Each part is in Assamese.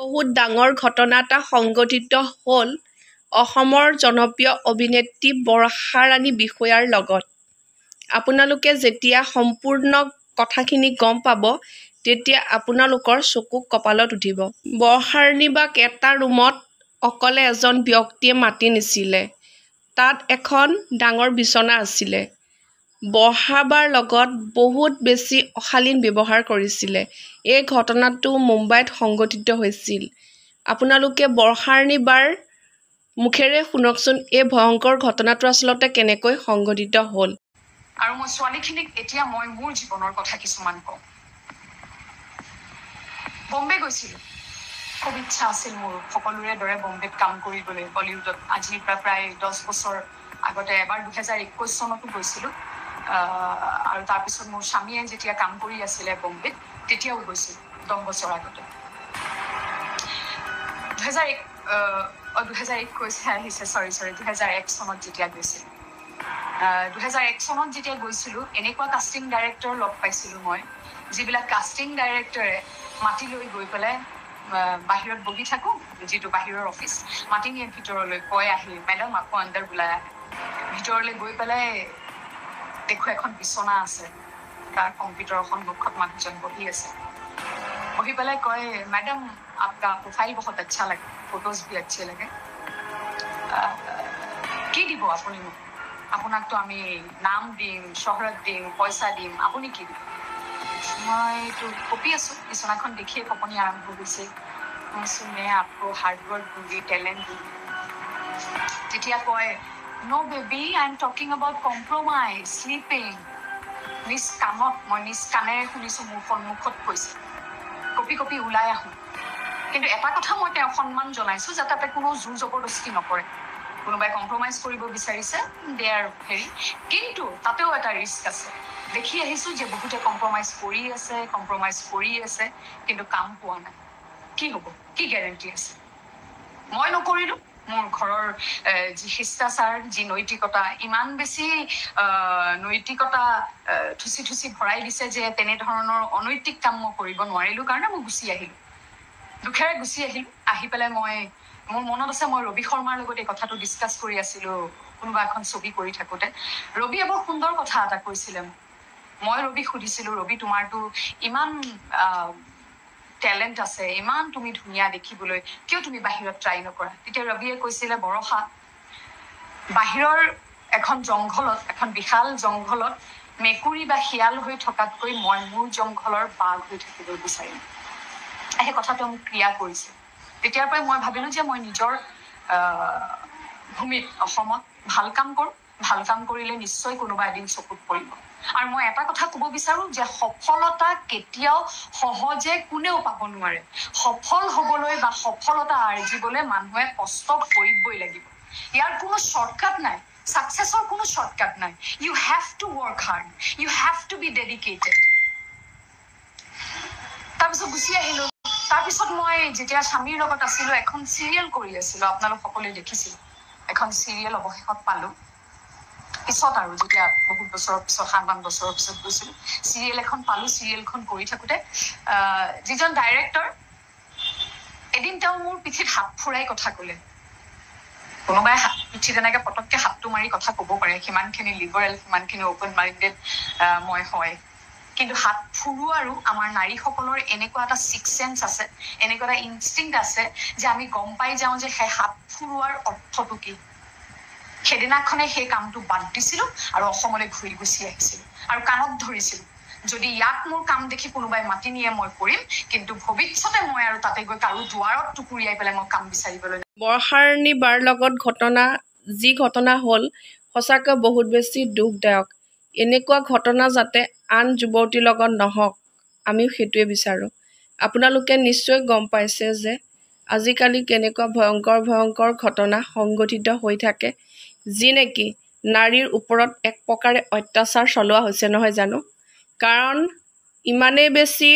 বহুত ডাঙৰ ঘটনা এটা সংঘটিত হ'ল অসমৰ জনপ্ৰিয় অভিনেত্ৰী বৰষাৰাণী বিষয়াৰ লগত আপোনালোকে যেতিয়া সম্পূৰ্ণ কথাখিনি গম পাব তেতিয়া আপোনালোকৰ চকু কপালত উঠিব বৰষাৰাণী বাক এটা ৰুমত অকলে এজন ব্যক্তিয়ে মাতি নিছিলে তাত এখন ডাঙৰ বিচনা আছিলে বঢ়াবাৰ লগত বহুত বেছি অশালীন ব্যৱহাৰ কৰিছিলে এই ঘটনাটো মুম্বাইত সংঘটিত হৈছিল আপোনালোকে বৰ্ষাৰণী মুখেৰে শুনকচোন এই ভয়ংকৰ ঘটনাটো আচলতে কেনেকৈ সংঘটিত হ'ল আৰু মই ছোৱালীখিনিক এতিয়া মই মোৰ জীৱনৰ কথা কিছুমান কওঁ বম্বে গৈছিলোঁ খুব ইচ্ছা আছিল মোৰ সকলোৰে দৰে বম্বেত কাম কৰিবলৈ বলিউডত আজিৰ পৰা প্ৰায় দহ বছৰ আগতে এবাৰ দুহেজাৰ একৈছ চনতো গৈছিলোঁ আৰু তাৰপিছত মোৰ স্বামীয়ে যেতিয়া কাম কৰি আছিলে বম্বেত তেতিয়াও গৈছিল দহ বছৰ আগতে দুহেজাৰ এক অ দুহেজাৰ একৈছ আহিছে চৰি চৰি দুহেজাৰ এক চনত যেতিয়া গৈছিল দুহেজাৰ এক চনত যেতিয়া গৈছিলোঁ এনেকুৱা কাষ্টিং ডাইৰেক্টৰ লগ পাইছিলোঁ মই যিবিলাক কাষ্টিং ডাইৰেক্টৰে মাতি লৈ গৈ পেলাই বাহিৰত বহি থাকোঁ যিটো বাহিৰৰ অফিচ মাতি নিয়ে ভিতৰলৈ কয় আহি মেডাম আকৌ আণ্ডাৰ বোলাই ভিতৰলৈ গৈ পেলাই দেখো এখন বিচনা আছে তাৰ কম্পিউটাৰৰ সন্মুখত মানুহজন বহি আছে বহি পেলাই কয় মেডাম আপোনাৰ প্ৰফাইল বহুত আচ্ছা লাগে ফটোজ বি আচ্ছা লাগে কি দিব আপুনি মোক আপোনাকতো আমি নাম দিম চহৰত দিম পইচা দিম আপুনি কি দিব মইতো কপি আছো বিচনাখন দেখিয়ে কপনি আৰম্ভ হৈছে মই চোন মে আপো হাৰ্ডৱৰ্ক দি টেলেণ্ট দি তেতিয়া কয় No, baby, I'm talking about compromise, sleeping. Miss come up, my miss come here, who is a move on Mukot quiz. Copy, copy, Ulaya. In the Epacotam, what I have on Manjola, so that I can know Zuzo or skin operate. Gonna buy compromise for you, Bobby they are very keen to Tateo at a risk. The key is so you put a compromise for years, a compromise for years, a kind of camp one. Kihobo, key guarantees. Moino Corridor. মোৰ ঘৰৰ যি শিষ্টাচাৰ যি নৈতিকতা ইমান বেছি নৈতিকতা ঠুচি ঠুচি ভৰাই দিছে যে তেনেধৰণৰ অনৈতিক কাম মই কৰিব নোৱাৰিলো কাৰণে মই গুচি আহিলো দুখেৰে গুচি আহিলোঁ আহি পেলাই মই মোৰ মনত আছে মই ৰবি শৰ্মাৰ লগত এই কথাটো ডিছকাছ কৰি আছিলো কোনোবা এখন ছবি কৰি থাকোঁতে ৰবিয়ে বৰ সুন্দৰ কথা এটা কৈছিলে মোক মই ৰবি সুধিছিলো ৰবি তোমাৰতো ইমান আহ টেলেণ্ট আছে ইমান তুমি ধুনীয়া দেখিবলৈ কিয় তুমি বাহিৰত ট্ৰাই নকৰা তেতিয়া ৰবিয়ে কৈছিলে বৰষা বাহিৰৰ এখন জংঘলত এখন বিশাল জংঘলত মেকুৰী বা শিয়াল হৈ থকাতকৈ মই মোৰ জংঘলৰ বাঘ হৈ থাকিব বিচাৰিম সেই কথাটো মোক ক্ৰিয়া কৰিছে তেতিয়াৰ পৰাই মই ভাবিলো যে মই নিজৰ আহ ভূমিত অসমত ভাল কাম কৰোঁ ভাল কাম কৰিলে নিশ্চয় কোনোবা এদিন চকুত পৰিব আৰু মই এটা কথা ক'ব বিচাৰো যে সফলতা কেতিয়াও সহজে কোনেও পাব নোৱাৰে সফল হবলৈ বা সফলতা আৰ্জিবলৈ মানুহে কষ্ট কৰিবই লাগিব ইয়াৰ কোনো শ্বৰ্টকাট নাই ছাকচেছৰ কোনো শ্বৰ্টকাট নাই you have to work hard you have to be dedicated তাৰপিছত গুচি আহিলো তাৰপিছত মই যেতিয়া স্বামীৰ লগত আছিলো এখন চিৰিয়েল কৰি আছিলো আপোনালোক সকলোৱে দেখিছিলো এখন চিৰিয়েল অৱশেষত পালো পিছত আৰু যেতিয়া বহুত বছৰৰ পিছত সাতমান বছৰৰ পিছত গৈছিলো চিৰিয়েল এখন পালো চিৰিয়েলখন কৰি থাকোঁতে যিজন ডাইৰেক্টৰ এদিন তেওঁ মোৰ পিঠিত হাত ফুৰাই কথা ক'লে কোনোবাই পিঠিত এনেকে পটককে হাতটো মাৰি কথা ক'ব পাৰে সিমানখিনি লিবাৰেল সিমানখিনি অপেন মাইণ্ডেড মই হয় কিন্তু হাত ফুৰো আৰু আমাৰ নাৰীসকলৰ এনেকুৱা এটা ছিক্স আছে এনেকুৱা এটা ইনষ্টিংক আছে যে আমি গম পাই যাওঁ যে সেই হাত ফুৰোৱাৰ অৰ্থটো কি সেইদিনাখনে সেই কামটো বাদ দিছিলো আৰু অসমলৈ ঘূৰি গুচি আহিছিলো আৰু কাণত ধৰিছিলো যদি ইয়াক মোৰ কাম দেখি কোনোবাই মাতি নিয়ে মই কৰিম কিন্তু ভৱিষ্যতে মই আৰু তাতে গৈ কাৰো দুৱাৰত টুকুৰিয়াই পেলাই মই কাম বিচাৰিবলৈ বৰষাৰণী বাৰ লগত ঘটনা যি ঘটনা হ'ল সঁচাকৈ বহুত বেছি দুখদায়ক এনেকুৱা ঘটনা যাতে আন যুৱতীৰ লগত নহওক আমিও সেইটোৱে বিচাৰোঁ আপোনালোকে নিশ্চয় গম পাইছে যে আজিকালি কেনেকুৱা ভয়ংকৰ ভয়ংকৰ ঘটনা সংঘটিত হৈ থাকে যি নেকি নাৰীৰ ওপৰত এক প্ৰকাৰে অত্যাচাৰ চলোৱা হৈছে নহয় জানো কাৰণ ইমানেই বেছি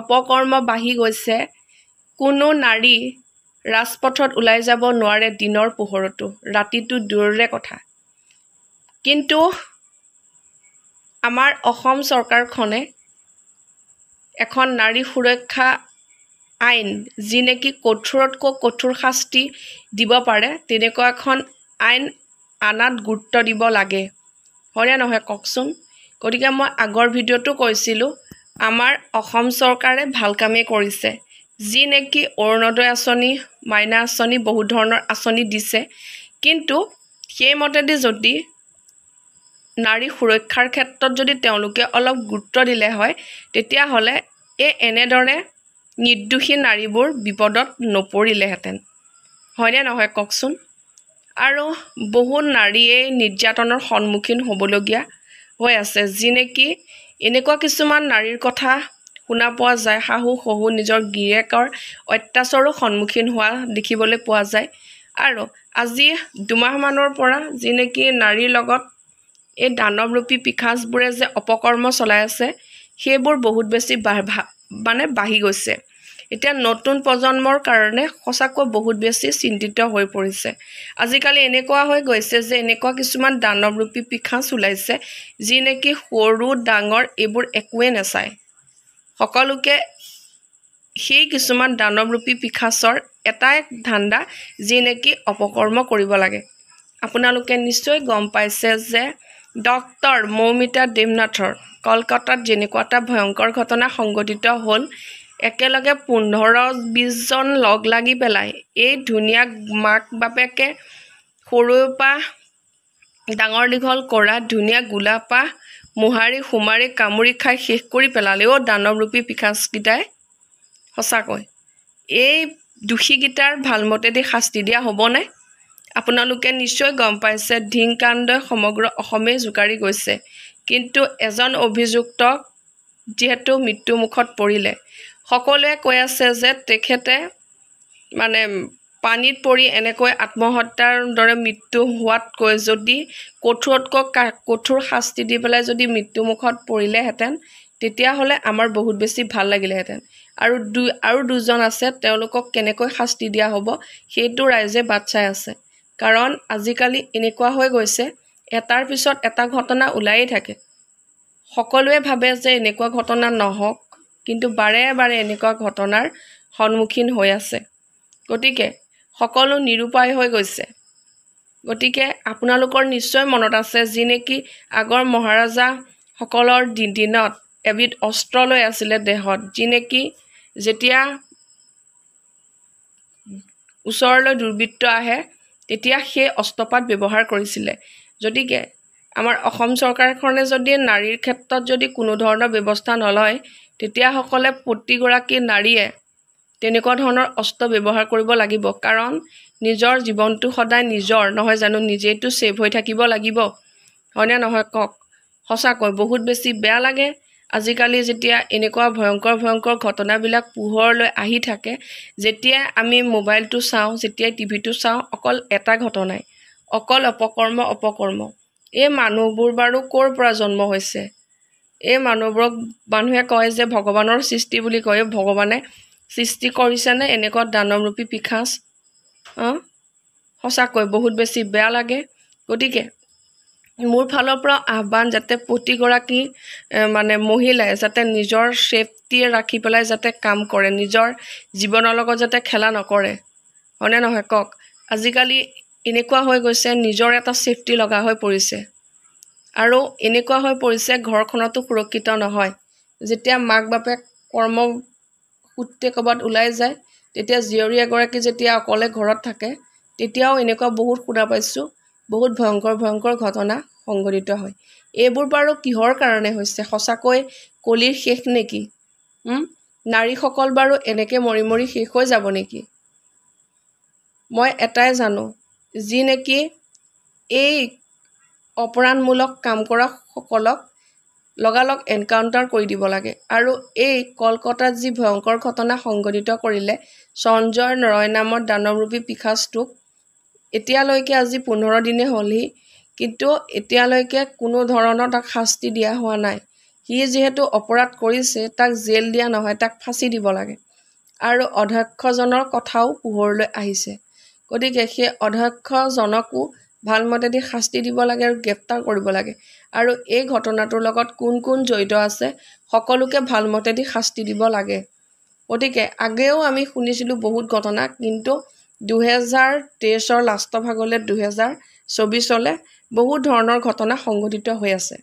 অপকৰ্ম বাঢ়ি গৈছে কোনো নাৰী ৰাজপথত ওলাই যাব নোৱাৰে দিনৰ পোহৰতো ৰাতিটো দূৰৰে কথা কিন্তু আমাৰ অসম চৰকাৰখনে এখন নাৰী সুৰক্ষা আইন যি নেকি কঠোৰতকৈ কঠোৰ শাস্তি দিব পাৰে তেনেকুৱা এখন আইন আনাত গুৰুত্ব দিব লাগে হয়নে নহয় কওকচোন গতিকে মই আগৰ ভিডিঅ'টো কৈছিলোঁ আমাৰ অসম চৰকাৰে ভাল কামেই কৰিছে যি নেকি অৰুণোদয় আঁচনি মাইনা আঁচনি বহুত ধৰণৰ আঁচনি দিছে কিন্তু সেইমতেদি যদি নাৰী সুৰক্ষাৰ ক্ষেত্ৰত যদি তেওঁলোকে অলপ গুৰুত্ব দিলে হয় তেতিয়াহ'লে এই এনেদৰে নিৰ্দোষী নাৰীবোৰ বিপদত নপৰিলেহেঁতেন হয়নে নহয় কওকচোন আৰু বহু নাৰীয়ে নিৰ্যাতনৰ সন্মুখীন হ'বলগীয়া হৈ আছে যি নেকি এনেকুৱা কিছুমান নাৰীৰ কথা শুনা পোৱা যায় শাহু শহু নিজৰ গিৰিয়েকৰ অত্যাচাৰো সন্মুখীন হোৱা দেখিবলৈ পোৱা যায় আৰু আজি দুমাহমানৰ পৰা যি নেকি নাৰীৰ লগত এই দানৱৰূপী পিখাজবোৰে যে অপকৰ্ম চলাই আছে সেইবোৰ বহুত বেছি মানে বাঢ়ি গৈছে এতিয়া নতুন প্ৰজন্মৰ কাৰণে সঁচাকৈ বহুত বেছি চিন্তিত হৈ পৰিছে আজিকালি এনেকুৱা হৈ গৈছে যে এনেকুৱা কিছুমান দানৱৰূপী পিখাঁচ ওলাইছে যি নেকি সৰু ডাঙৰ এইবোৰ একোৱে নাচায় সকলোকে সেই কিছুমান দানৱৰূপী পিখাচৰ এটাই ধান্দা যি নেকি অপকৰ্ম কৰিব লাগে আপোনালোকে নিশ্চয় গম পাইছে যে ডক্টৰ মৌমিতা দেৱনাথৰ কলকাতাত যেনেকুৱা এটা ভয়ংকৰ ঘটনা সংঘটিত হ'ল একেলগে পোন্ধৰ বিছজন লগ লাগি পেলাই এই ধুনীয়া মাক বাপেকে সৰুৰ পৰা ডাঙৰ দীঘল কৰা ধুনীয়া গোলাপাহ মোহাৰি সোমাৰি কামুৰি খাই শেষ কৰি পেলালেও অ' দানৱৰূপী পিকাচকেইটাই সঁচাকৈ এই দোষীকেইটাৰ ভালমতেদি শাস্তি দিয়া হ'বনে আপোনালোকে নিশ্চয় গম পাইছে ঢিং কাণ্ডই সমগ্ৰ অসমেই জোকাৰি গৈছে কিন্তু এজন অভিযুক্ত যিহেতু মৃত্যুমুখত পৰিলে সকলোৱে কৈ আছে যে তেখেতে মানে পানীত পৰি এনেকৈ আত্মহত্যাৰ দৰে মৃত্যু হোৱাতকৈ যদি কঠোৰতকৈ কঠোৰ শাস্তি দি পেলাই যদি মৃত্যুমুখত পৰিলেহেঁতেন তেতিয়াহ'লে আমাৰ বহুত বেছি ভাল লাগিলেহেঁতেন আৰু দুই আৰু দুজন আছে তেওঁলোকক কেনেকৈ শাস্তি দিয়া হ'ব সেইটো ৰাইজে বাট চাই আছে কাৰণ আজিকালি এনেকুৱা হৈ গৈছে এটাৰ পিছত এটা ঘটনা ওলায়েই থাকে সকলোৱে ভাবে যে এনেকুৱা ঘটনা নহওক কিন্তু বাৰে বাৰে এনেকুৱা ঘটনাৰ সন্মুখীন হৈ আছে গতিকে সকলো নিৰুপায় হৈ গৈছে গতিকে আপোনালোকৰ নিশ্চয় মনত আছে যি নেকি আগৰ মহাৰাজাসকলৰ দি দিনত এবিধ অস্ত্ৰ লৈ আছিলে দেহত যি নেকি যেতিয়া ওচৰলৈ দুৰ্বৃত্ত আহে তেতিয়া সেই অস্ত্ৰপাত ব্যৱহাৰ কৰিছিলে গতিকে আমাৰ অসম চৰকাৰখনে যদি নাৰীৰ ক্ষেত্ৰত যদি কোনো ধৰণৰ ব্যৱস্থা নলয় তেতিয়াসকলে প্ৰতিগৰাকী নাৰীয়ে তেনেকুৱা ধৰণৰ অস্ত্ৰ ব্যৱহাৰ কৰিব লাগিব কাৰণ নিজৰ জীৱনটো সদায় নিজৰ নহয় জানো নিজেইটো ছেভ হৈ থাকিব লাগিব হয়নে নহয় কওক সঁচাকৈ বহুত বেছি বেয়া লাগে আজিকালি যেতিয়া এনেকুৱা ভয়ংকৰ ভয়ংকৰ ঘটনাবিলাক পোহৰলৈ আহি থাকে যেতিয়াই আমি মোবাইলটো চাওঁ যেতিয়াই টিভিটো চাওঁ অকল এটা ঘটনাই অকল অপকৰ্ম অপকৰ্ম এই মানুহবোৰ বাৰু ক'ৰ পৰা জন্ম হৈছে এই মানুহবোৰক মানুহে কয় যে ভগৱানৰ সৃষ্টি বুলি কয় ভগৱানে সৃষ্টি কৰিছেনে এনেকুৱা দানৱৰূপী পিখাচ অঁ সঁচাকৈ বহুত বেছি বেয়া লাগে গতিকে মোৰ ফালৰ পৰা আহ্বান যাতে প্ৰতিগৰাকী মানে মহিলাই যাতে নিজৰ ছেফটিয়ে ৰাখি পেলাই যাতে কাম কৰে নিজৰ জীৱনৰ লগত যাতে খেলা নকৰে হয়নে নহয় কওক আজিকালি এনেকুৱা হৈ গৈছে নিজৰ এটা ছেফটি লগা হৈ পৰিছে আৰু এনেকুৱা হৈ পৰিছে ঘৰখনতো সুৰক্ষিত নহয় যেতিয়া মাক বাপেক কৰ্ম সূত্ৰে ক'ৰবাত ওলাই যায় তেতিয়া জীয়ৰী এগৰাকী যেতিয়া অকলে ঘৰত থাকে তেতিয়াও এনেকুৱা বহুত শুনা পাইছোঁ বহুত ভয়ংকৰ ভয়ংকৰ ঘটনা সংঘটিত হয় এইবোৰ বাৰু কিহৰ কাৰণে হৈছে সঁচাকৈ কলিৰ শেষ নেকি নাৰীসকল বাৰু এনেকৈ মৰি মৰি শেষ হৈ যাব নেকি মই এটাই জানো যি নেকি এই অপৰাধমূলক কাম কৰা সকলক লগালগ এনকাউণ্টাৰ কৰি দিব লাগে আৰু এই কলকাতাত যি ভয়ংকৰ ঘটনা সংঘটিত কৰিলে সঞ্জয় নৰয় নামৰ দানৱৰূপী পিশাচটোক এতিয়ালৈকে আজি পোন্ধৰ দিনে হ'লহি কিন্তু এতিয়ালৈকে কোনো ধৰণৰ তাক শাস্তি দিয়া হোৱা নাই সি যিহেতু অপৰাধ কৰিছে তাক জেল দিয়া নহয় তাক ফাঁচি দিব লাগে আৰু অধ্যক্ষজনৰ কথাও পোহৰলৈ আহিছে গতিকে সেই অধ্যক্ষজনকো ভালমতে দি শাস্তি দিব লাগে আৰু গ্ৰেপ্তাৰ কৰিব লাগে আৰু এই ঘটনাটোৰ লগত কোন কোন জড়িত আছে সকলোকে ভালমতে দি শাস্তি দিব লাগে গতিকে আগেও আমি শুনিছিলোঁ বহুত ঘটনা কিন্তু দুহেজাৰ তেইছৰ লাষ্টৰ ভাগলৈ দুহেজাৰ চৌবিছলৈ বহুত ধৰণৰ ঘটনা সংঘটিত হৈ আছে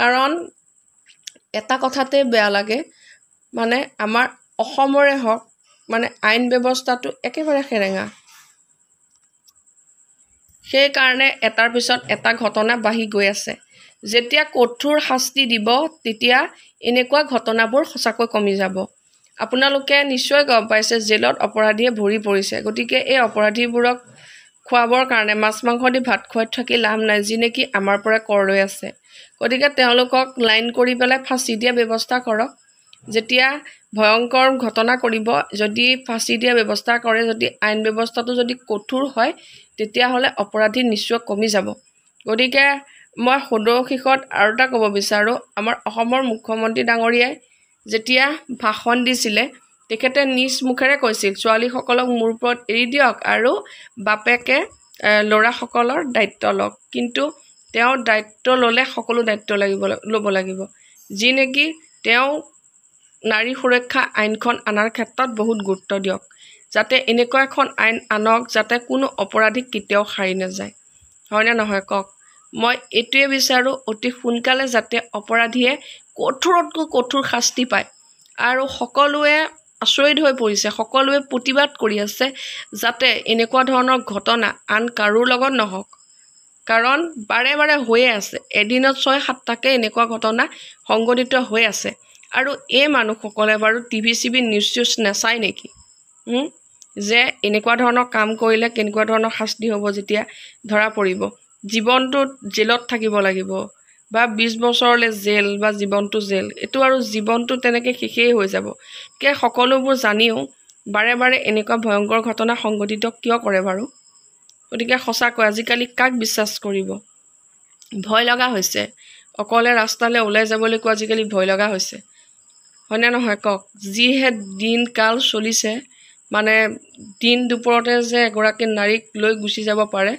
কাৰণ এটা কথাতে বেয়া লাগে মানে আমাৰ অসমৰে হওক মানে আইন ব্যৱস্থাটো একেবাৰে সেৰেঙা সেইকাৰণে এটাৰ পিছত এটা ঘটনা বাঢ়ি গৈ আছে যেতিয়া কঠোৰ শাস্তি দিব তেতিয়া এনেকুৱা ঘটনাবোৰ সঁচাকৈ কমি যাব আপোনালোকে নিশ্চয় গম পাইছে জেলত অপৰাধীয়ে ভৰি পৰিছে গতিকে এই অপৰাধীবোৰক খোৱাবৰ কাৰণে মাছ মাংস দি ভাত খুৱাই থাকি লাভ নাই যি নেকি আমাৰ পৰা কৰ লৈ আছে গতিকে তেওঁলোকক লাইন কৰি পেলাই ফাঁচি দিয়া ব্যৱস্থা কৰক যেতিয়া ভয়ংকৰ ঘটনা কৰিব যদি ফাঁচি দিয়া ব্যৱস্থা কৰে যদি আইন ব্যৱস্থাটো যদি কঠোৰ হয় তেতিয়াহ'লে অপৰাধী নিশ্চয় কমি যাব গতিকে মই সদৌ সদৌশেষত আৰু এটা ক'ব বিচাৰোঁ আমাৰ অসমৰ মুখ্যমন্ত্ৰী ডাঙৰীয়াই যেতিয়া ভাষণ দিছিলে তেখেতে নিজ মুখেৰে কৈছিল ছোৱালীসকলক মোৰ ওপৰত এৰি দিয়ক আৰু বাপেকে ল'ৰাসকলৰ দায়িত্ব লওক কিন্তু তেওঁ দায়িত্ব ল'লে সকলো দায়িত্ব লাগিব ল'ব লাগিব যি নেকি তেওঁ নাৰী সুৰক্ষা আইনখন আনাৰ ক্ষেত্ৰত বহুত গুৰুত্ব দিয়ক যাতে এনেকুৱা এখন আইন আনক যাতে কোনো অপৰাধীক কেতিয়াও সাৰি নাযায় হয়নে নহয় কওক মই এইটোৱে বিচাৰোঁ অতি সোনকালে যাতে অপৰাধীয়ে কঠোৰতকৈ কঠোৰ শাস্তি পায় আৰু সকলোৱে আচৰিত হৈ পৰিছে সকলোৱে প্ৰতিবাদ কৰি আছে যাতে এনেকুৱা ধৰণৰ ঘটনা আন কাৰো লগত নহওক কাৰণ বাৰে বাৰে হৈয়ে আছে এদিনত ছয় সাতটাকৈ এনেকুৱা ঘটনা সংঘটিত হৈ আছে আৰু এই মানুহসকলে বাৰু টিভি চিভি নিউজ চিউজ নেচায় নেকি যে এনেকুৱা ধৰণৰ কাম কৰিলে কেনেকুৱা ধৰণৰ শাস্তি হ'ব যেতিয়া ধৰা পৰিব জীৱনটো জেলত থাকিব লাগিব বা বিছ বছৰলৈ জেল বা জীৱনটো জেল এইটো আৰু জীৱনটো তেনেকৈ শেষেই হৈ যাব কে সকলোবোৰ জানিও বাৰে বাৰে এনেকুৱা ভয়ংকৰ ঘটনা সংঘটিত কিয় কৰে বাৰু গতিকে সঁচাকৈ আজিকালি কাক বিশ্বাস কৰিব ভয় লগা হৈছে অকলে ৰাস্তালৈ ওলাই যাবলৈকো আজিকালি ভয় লগা হৈছে হয়নে নহয় কওক যিহে দিন কাল চলিছে মানে দিন দুপৰতে যে এগৰাকী নাৰীক লৈ গুচি যাব পাৰে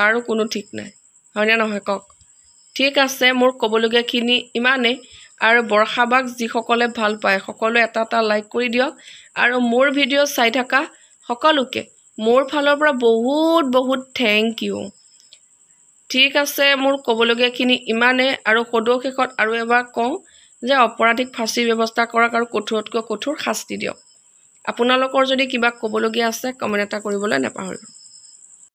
তাৰো কোনো ঠিক নাই হয়নে নহয় কওক ঠিক আছে মোৰ ক'বলগীয়াখিনি ইমানেই আৰু বৰ্ষাবাক যিসকলে ভাল পায় সকলোৱে এটা এটা লাইক কৰি দিয়ক আৰু মোৰ ভিডিঅ' চাই থকা সকলোকে মোৰ ফালৰ পৰা বহুত বহুত থেংক ইউ ঠিক আছে মোৰ ক'বলগীয়াখিনি ইমানেই আৰু সদৌ শেষত আৰু এবাৰ কওঁ যে অপৰাধীক ফাঁচীৰ ব্যৱস্থা কৰক আৰু কঠোৰতকৈ কঠোৰ শাস্তি দিয়ক আপোনালোকৰ যদি কিবা ক'বলগীয়া আছে কমেণ্ট এটা কৰিবলৈ নাপাহৰিব